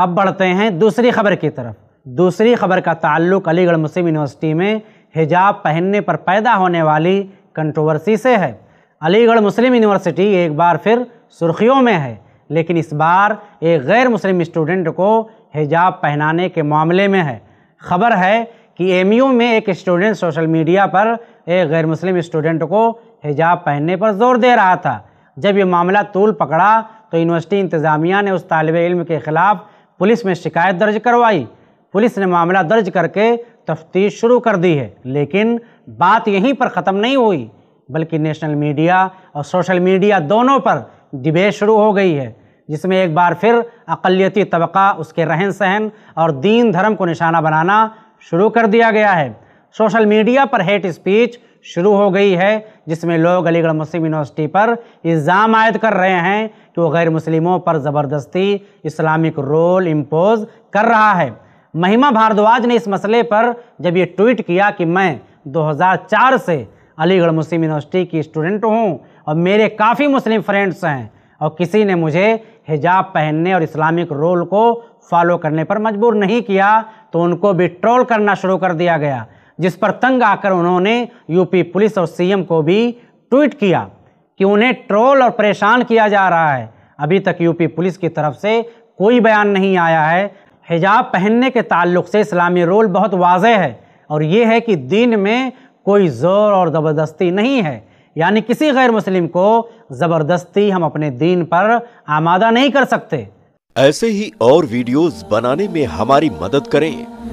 अब बढ़ते हैं दूसरी खबर की तरफ दूसरी खबर का ताल्लुक अलीगढ़ मुस्लिम यूनिवर्सिटी में हिजाब पहनने पर पैदा होने वाली कंट्रोवर्सी से है अलीगढ़ मुस्लिम यूनिवर्सिटी एक बार फिर सुर्खियों में है लेकिन इस बार एक गैर मुस्लिम स्टूडेंट को हिजाब पहनाने के मामले में है खबर है कि एम में एक स्टूडेंट सोशल मीडिया पर एक गैर मुस्लिम स्टूडेंट को हिजाब पहनने पर जोर दे रहा था जब ये मामला तूल पकड़ा तो यूनिवर्सिटी इंतज़ामिया ने उस तालब इल्म के ख़िलाफ़ पुलिस में शिकायत दर्ज करवाई पुलिस ने मामला दर्ज करके तफ्तीश शुरू कर दी है लेकिन बात यहीं पर ख़त्म नहीं हुई बल्कि नेशनल मीडिया और सोशल मीडिया दोनों पर डिबेट शुरू हो गई है जिसमें एक बार फिर अकलीती तबका उसके रहन सहन और दीन धर्म को निशाना बनाना शुरू कर दिया गया है सोशल मीडिया पर हेट स्पीच शुरू हो गई है जिसमें लोग अलीगढ़ मुस्लिम यूनिवर्सिटी पर इल्ज़ाम आयद कर रहे हैं कि वो गैर मुस्लिमों पर ज़बरदस्ती इस्लामिक रोल इम्पोज कर रहा है महिमा भारद्वाज ने इस मसले पर जब ये ट्वीट किया कि मैं 2004 से अलीगढ़ मुस्लिम यूनिवर्सिटी की स्टूडेंट हूँ और मेरे काफ़ी मुस्लिम फ्रेंड्स हैं और किसी ने मुझे हिजाब पहनने और इस्लामिक रोल को फॉलो करने पर मजबूर नहीं किया तो उनको भी ट्रोल करना शुरू कर दिया गया जिस पर तंग आकर उन्होंने यूपी पुलिस और सीएम को भी ट्वीट किया कि उन्हें ट्रोल और परेशान किया जा रहा है अभी तक यूपी पुलिस की तरफ से कोई बयान नहीं आया है हिजाब पहनने के ताल्लुक से इस्लामी रोल बहुत वाज है और ये है कि दिन में कोई ज़ोर और ज़बरदस्ती नहीं है यानी किसी गैर मुस्लिम को ज़बरदस्ती हम अपने दीन पर आमादा नहीं कर सकते ऐसे ही और वीडियोस बनाने में हमारी मदद करें